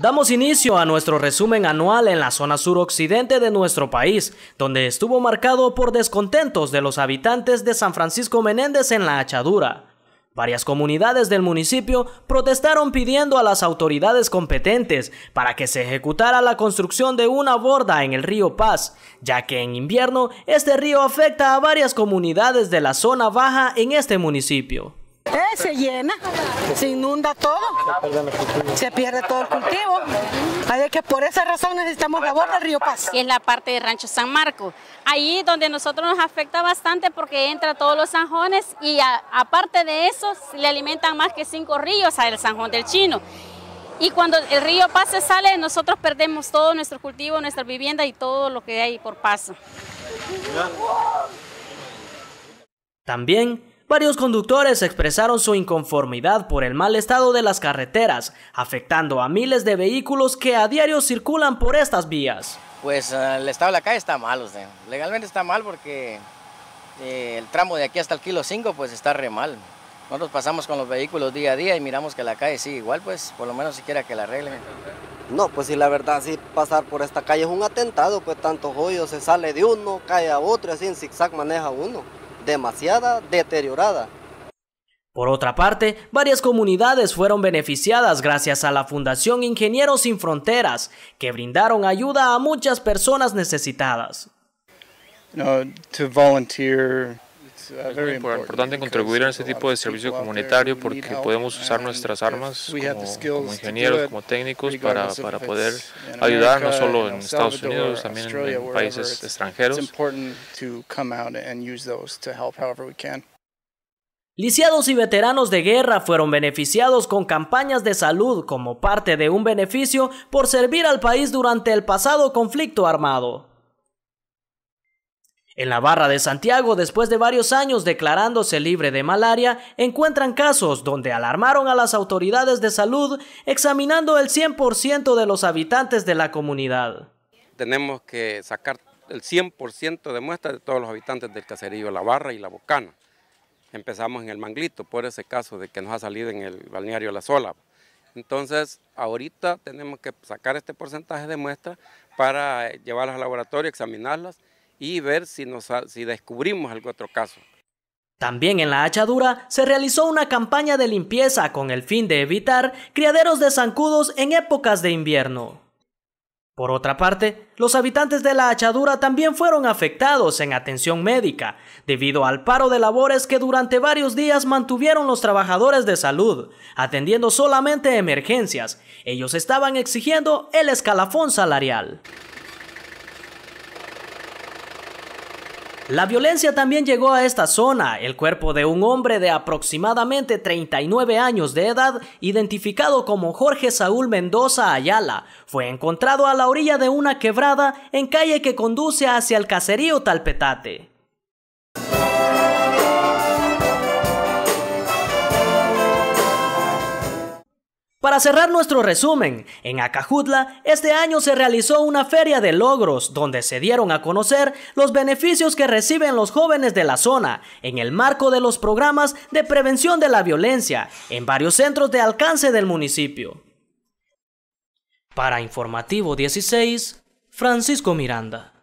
Damos inicio a nuestro resumen anual en la zona suroccidente de nuestro país, donde estuvo marcado por descontentos de los habitantes de San Francisco Menéndez en la Hachadura. Varias comunidades del municipio protestaron pidiendo a las autoridades competentes para que se ejecutara la construcción de una borda en el río Paz, ya que en invierno este río afecta a varias comunidades de la zona baja en este municipio se llena, se inunda todo, se pierde todo el cultivo. Hay que por esa razón necesitamos la borda del Río Paz. En es la parte de Rancho San Marco. Ahí donde nosotros nos afecta bastante porque entra todos los sanjones y aparte de eso le alimentan más que cinco ríos al sanjón del chino. Y cuando el río Paz sale, nosotros perdemos todo nuestro cultivo, nuestra vivienda y todo lo que hay por paso. También Varios conductores expresaron su inconformidad por el mal estado de las carreteras, afectando a miles de vehículos que a diario circulan por estas vías. Pues ah, el estado de la calle está mal, usted. Legalmente está mal porque eh, el tramo de aquí hasta el kilo 5 pues está re mal. Nosotros pasamos con los vehículos día a día y miramos que la calle sigue igual, pues por lo menos siquiera que la arreglen. No, pues si la verdad, sí, pasar por esta calle es un atentado, pues tantos hoyos, se sale de uno, cae a otro, así en zigzag maneja uno demasiada deteriorada. Por otra parte, varias comunidades fueron beneficiadas gracias a la Fundación Ingenieros Sin Fronteras, que brindaron ayuda a muchas personas necesitadas. Uh, es uh, muy importante contribuir este a este tipo de servicio comunitario porque podemos usar nuestras armas como, ingenieros, como técnicos para, para, poder ayudar no solo en Estados Unidos, también en, en países extranjeros. Lisiados y veteranos de guerra fueron beneficiados con campañas de salud como parte de un beneficio por servir al país durante el pasado conflicto armado. En la barra de Santiago, después de varios años declarándose libre de malaria, encuentran casos donde alarmaron a las autoridades de salud examinando el 100% de los habitantes de la comunidad. Tenemos que sacar el 100% de muestras de todos los habitantes del caserío La Barra y La Bocana. Empezamos en el Manglito por ese caso de que nos ha salido en el balneario La Sola. Entonces, ahorita tenemos que sacar este porcentaje de muestras para llevarlas al laboratorio, examinarlas y ver si, nos, si descubrimos algún otro caso. También en la Hachadura se realizó una campaña de limpieza con el fin de evitar criaderos de zancudos en épocas de invierno. Por otra parte, los habitantes de la Hachadura también fueron afectados en atención médica, debido al paro de labores que durante varios días mantuvieron los trabajadores de salud, atendiendo solamente emergencias. Ellos estaban exigiendo el escalafón salarial. La violencia también llegó a esta zona. El cuerpo de un hombre de aproximadamente 39 años de edad, identificado como Jorge Saúl Mendoza Ayala, fue encontrado a la orilla de una quebrada en calle que conduce hacia el caserío Talpetate. Para cerrar nuestro resumen, en Acajutla este año se realizó una feria de logros donde se dieron a conocer los beneficios que reciben los jóvenes de la zona en el marco de los programas de prevención de la violencia en varios centros de alcance del municipio. Para Informativo 16, Francisco Miranda.